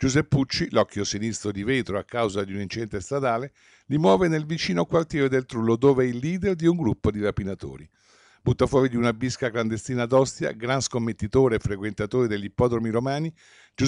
Giuseppucci, l'occhio sinistro di vetro a causa di un incidente stradale, li muove nel vicino quartiere del Trullo dove è il leader di un gruppo di rapinatori. Butta fuori di una bisca clandestina d'Ostia, gran scommettitore e frequentatore degli ippodromi romani, Giuseppe